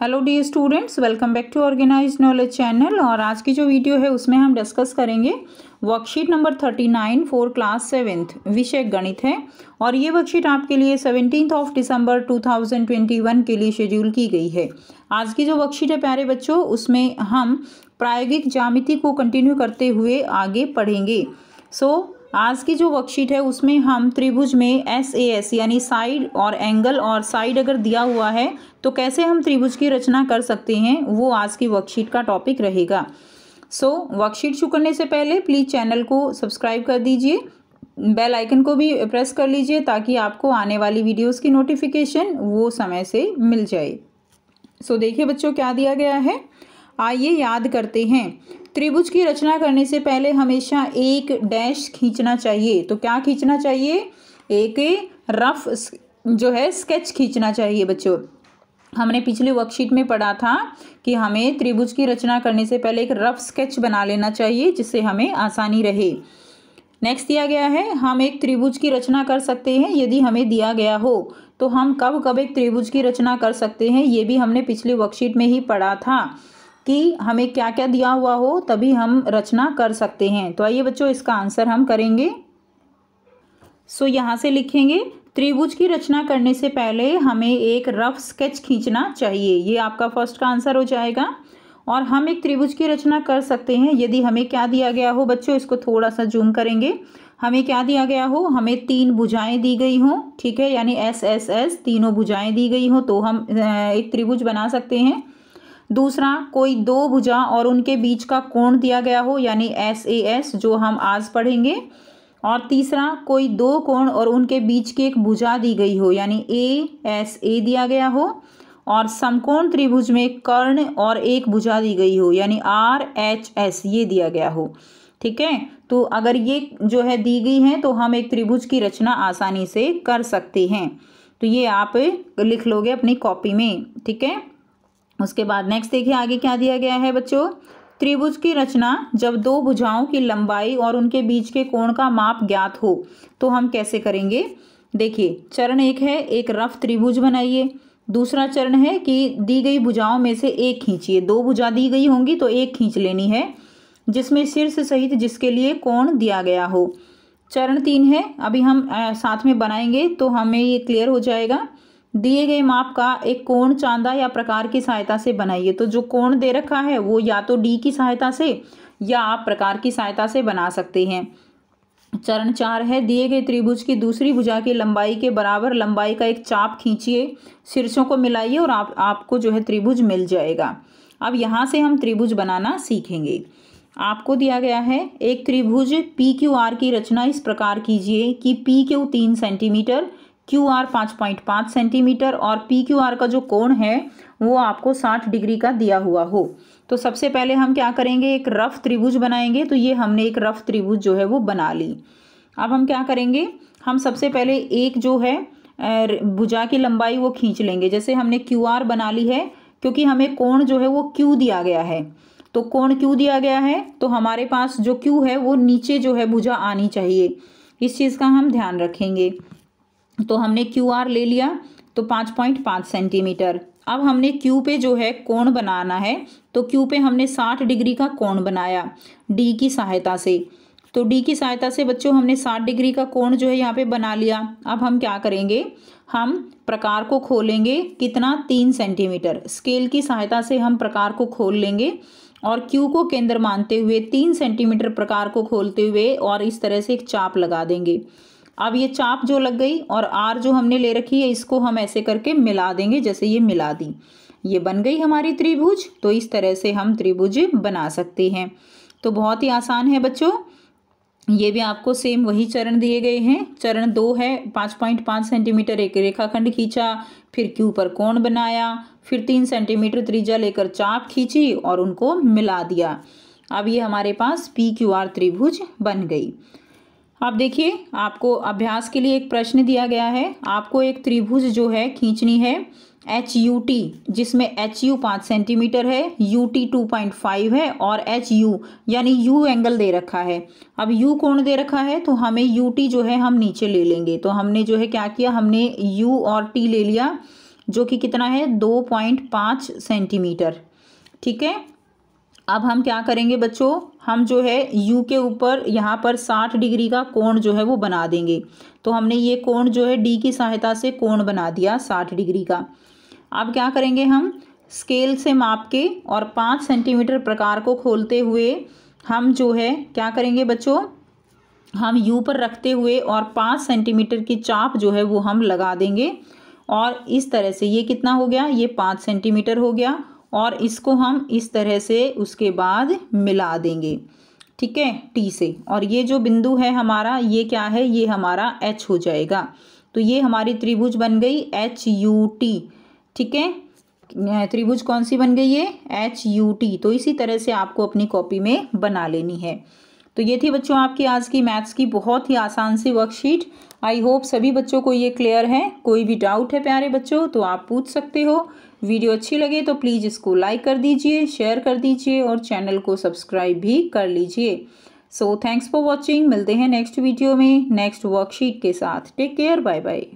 hello the students welcome back to organise knowledge channel और आज की जो वीडियो है उसमें हम डिस्कस करेंगे worksheet number thirty nine four class seventh विषय गणित है और ये वर्कशीट आपके लिए seventeen of December two thousand twenty one के लिए शेड्यूल की गई है आज की जो वर्कशीट है प्यारे बच्चों उसमें हम प्रायोगिक जामिति को कंटिन्यू करते हुए आगे पढ़ेंगे सो so, आज की जो वर्कशीट है उसमें हम त्रिभुज में एस ए एस यानी साइड और एंगल और साइड अगर दिया हुआ है तो कैसे हम त्रिभुज की रचना कर सकते हैं वो आज की वर्कशीट का टॉपिक रहेगा सो वर्कशीट शुरू करने से पहले प्लीज़ चैनल को सब्सक्राइब कर दीजिए बेल आइकन को भी प्रेस कर लीजिए ताकि आपको आने वाली वीडियोस की नोटिफिकेशन वो समय से मिल जाए सो so, देखिए बच्चों क्या दिया गया है आइए याद करते हैं त्रिभुज की रचना करने से पहले हमेशा एक डैश खींचना चाहिए तो क्या खींचना चाहिए एक रफ जो है स्केच खींचना चाहिए बच्चों हमने पिछले वर्कशीट में पढ़ा था कि हमें त्रिभुज की रचना करने से पहले एक रफ स्केच बना लेना चाहिए जिससे हमें आसानी रहे नेक्स्ट दिया गया है हम एक त्रिभुज की रचना कर सकते हैं यदि हमें दिया गया हो तो हम कब कब एक त्रिभुज की रचना कर सकते हैं ये भी हमने पिछले वर्कशीट में ही पढ़ा था कि हमें क्या क्या दिया हुआ हो तभी हम रचना कर सकते हैं तो आइए बच्चों इसका आंसर हम करेंगे सो so, यहाँ से लिखेंगे त्रिभुज की रचना करने से पहले हमें एक रफ स्केच खींचना चाहिए ये आपका फर्स्ट का आंसर हो जाएगा और हम एक त्रिभुज की रचना कर सकते हैं यदि हमें क्या दिया गया हो बच्चों इसको थोड़ा सा जूम करेंगे हमें क्या दिया गया हो हमें तीन भुजाएं दी गई हों ठीक है यानी एस एस एस तीनों भुजाएं दी गई हों तो हम एक त्रिभुज बना सकते हैं दूसरा कोई दो भुजा और उनके बीच का कोण दिया गया हो यानी एस ए एस जो हम आज पढ़ेंगे और तीसरा कोई दो कोण और उनके बीच की एक भुजा दी गई हो यानी ए एस ए दिया गया हो और समकोण त्रिभुज में कर्ण और एक भुजा दी गई हो यानी आर एच एस ये दिया गया हो ठीक है तो अगर ये जो है दी गई है तो हम एक त्रिभुज की रचना आसानी से कर सकते हैं तो ये आप लिख लोगे अपनी कॉपी में ठीक है उसके बाद नेक्स्ट देखिए आगे क्या दिया गया है बच्चों त्रिभुज की रचना जब दो भुजाओं की लंबाई और उनके बीच के कोण का माप ज्ञात हो तो हम कैसे करेंगे देखिए चरण एक है एक रफ त्रिभुज बनाइए दूसरा चरण है कि दी गई भुजाओं में से एक खींचिए दो भुजा दी गई होंगी तो एक खींच लेनी है जिसमें शीर्ष सहित जिसके लिए कोण दिया गया हो चरण तीन है अभी हम आ, साथ में बनाएंगे तो हमें ये क्लियर हो जाएगा दिए गए माप का एक कोण चांदा या प्रकार की सहायता से बनाइए तो जो कोण दे रखा है वो या तो डी की सहायता से या आप प्रकार की सहायता से बना सकते हैं चरण चार है दिए गए त्रिभुज की दूसरी भुजा की लंबाई के बराबर लंबाई का एक चाप खींचिए शीर्षों को मिलाइए और आप आपको जो है त्रिभुज मिल जाएगा अब यहाँ से हम त्रिभुज बनाना सीखेंगे आपको दिया गया है एक त्रिभुज पी क्यू आर की रचना इस प्रकार कीजिए कि पी क्यू तीन सेंटीमीटर क्यू आर पाँच पॉइंट पाँच सेंटीमीटर और पी क्यू आर का जो कोण है वो आपको साठ डिग्री का दिया हुआ हो तो सबसे पहले हम क्या करेंगे एक रफ़ त्रिभुज बनाएंगे तो ये हमने एक रफ़ त्रिभुज जो है वो बना ली अब हम क्या करेंगे हम सबसे पहले एक जो है भुजा की लंबाई वो खींच लेंगे जैसे हमने क्यू आर बना ली है क्योंकि हमें कोण जो है वो क्यू दिया गया है तो कोण क्यू दिया गया है तो हमारे पास जो क्यू है वो नीचे जो है भुजा आनी चाहिए इस चीज़ का हम ध्यान रखेंगे तो हमने क्यू आर ले लिया तो पाँच पॉइंट पाँच सेंटीमीटर अब हमने क्यू पे जो है कोण बनाना है तो क्यू पे हमने साठ डिग्री का कोण बनाया डी की सहायता से तो डी की सहायता से बच्चों हमने साठ डिग्री का कोण जो है यहाँ पे बना लिया अब हम क्या करेंगे हम प्रकार को खोलेंगे कितना तीन सेंटीमीटर स्केल की सहायता से हम प्रकार को खोल लेंगे और क्यू को केंद्र मानते हुए तीन सेंटीमीटर प्रकार को खोलते हुए और इस तरह से एक चाप लगा देंगे अब ये चाप जो लग गई और आर जो हमने ले रखी है इसको हम ऐसे करके मिला देंगे जैसे ये मिला दी ये बन गई हमारी त्रिभुज तो इस तरह से हम त्रिभुज बना सकते हैं तो बहुत ही आसान है बच्चों ये भी आपको सेम वही चरण दिए गए हैं चरण दो है पाँच पॉइंट पाँच सेंटीमीटर एक रेखाखंड खींचा फिर क्यू पर कोण बनाया फिर तीन सेंटीमीटर त्रिज्या लेकर चाप खींची और उनको मिला दिया अब ये हमारे पास पी क्यू आर त्रिभुज बन गई अब देखिए आपको अभ्यास के लिए एक प्रश्न दिया गया है आपको एक त्रिभुज जो है खींचनी है एच यू टी जिसमें एच यू पाँच सेंटीमीटर है U T two point five है और एच यू यानी यू एंगल दे रखा है अब यू कोण दे रखा है तो हमें यू टी जो है हम नीचे ले लेंगे तो हमने जो है क्या किया हमने यू और टी ले लिया जो कि कितना है दो पॉइंट पाँच सेंटीमीटर ठीक है अब हम क्या करेंगे बच्चों हम जो है यू के ऊपर यहाँ पर साठ डिग्री का कोण जो है वो बना देंगे तो हमने ये कोण जो है डी की सहायता से कोण बना दिया साठ डिग्री का अब क्या करेंगे हम स्केल से माप के और पाँच सेंटीमीटर प्रकार को खोलते हुए हम जो है क्या करेंगे बच्चों हम यू पर रखते हुए और पाँच सेंटीमीटर की चाप जो है वो हम लगा देंगे और इस तरह से ये कितना हो गया ये पाँच सेंटीमीटर हो गया और इसको हम इस तरह से उसके बाद मिला देंगे ठीक है टी से और ये जो बिंदु है हमारा ये क्या है ये हमारा एच हो जाएगा तो ये हमारी त्रिभुज बन गई एच यू टी ठीक है त्रिभुज कौन सी बन गई ये एच यू टी तो इसी तरह से आपको अपनी कॉपी में बना लेनी है तो ये थी बच्चों आपकी आज की मैथ्स की बहुत ही आसान सी वर्कशीट आई होप सभी बच्चों को ये क्लियर है कोई भी डाउट है प्यारे बच्चों तो आप पूछ सकते हो वीडियो अच्छी लगे तो प्लीज़ इसको लाइक कर दीजिए शेयर कर दीजिए और चैनल को सब्सक्राइब भी कर लीजिए सो थैंक्स फॉर वॉचिंग मिलते हैं नेक्स्ट वीडियो में नेक्स्ट वर्कशीट के साथ टेक केयर बाय बाय